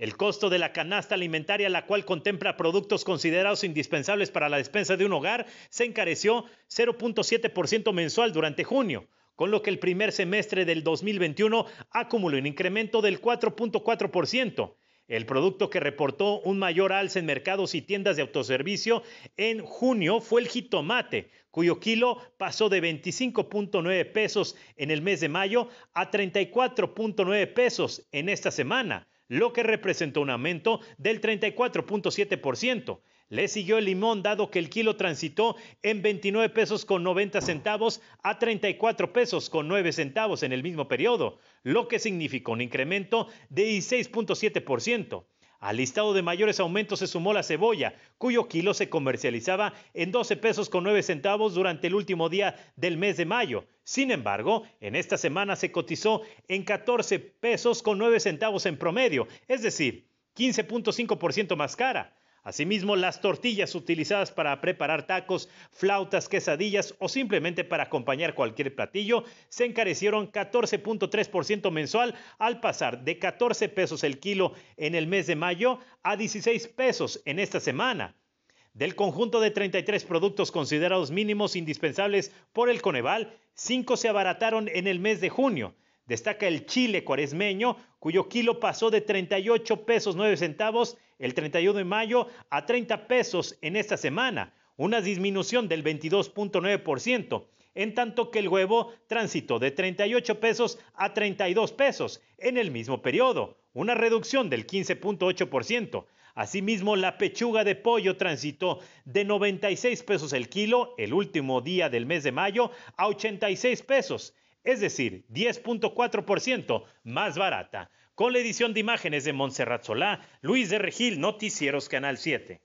El costo de la canasta alimentaria, la cual contempla productos considerados indispensables para la despensa de un hogar, se encareció 0.7% mensual durante junio, con lo que el primer semestre del 2021 acumuló un incremento del 4.4%. El producto que reportó un mayor alza en mercados y tiendas de autoservicio en junio fue el jitomate, cuyo kilo pasó de 25.9 pesos en el mes de mayo a 34.9 pesos en esta semana lo que representó un aumento del 34.7%. Le siguió el limón, dado que el kilo transitó en 29 pesos con 90 centavos a 34 pesos con 9 centavos en el mismo periodo, lo que significó un incremento de 6.7%. Al listado de mayores aumentos se sumó la cebolla, cuyo kilo se comercializaba en 12 pesos con 9 centavos durante el último día del mes de mayo. Sin embargo, en esta semana se cotizó en 14 pesos con 9 centavos en promedio, es decir, 15.5% más cara. Asimismo, las tortillas utilizadas para preparar tacos, flautas, quesadillas o simplemente para acompañar cualquier platillo se encarecieron 14.3% mensual al pasar de 14 pesos el kilo en el mes de mayo a 16 pesos en esta semana. Del conjunto de 33 productos considerados mínimos indispensables por el Coneval, 5 se abarataron en el mes de junio. Destaca el chile cuaresmeño, cuyo kilo pasó de 38 pesos 9 centavos el 31 de mayo a 30 pesos en esta semana, una disminución del 22.9%, en tanto que el huevo transitó de 38 pesos a 32 pesos en el mismo periodo, una reducción del 15.8%. Asimismo, la pechuga de pollo transitó de 96 pesos el kilo el último día del mes de mayo a 86 pesos es decir, 10.4% más barata, con la edición de imágenes de Montserrat Solá, Luis de Regil, Noticieros Canal 7.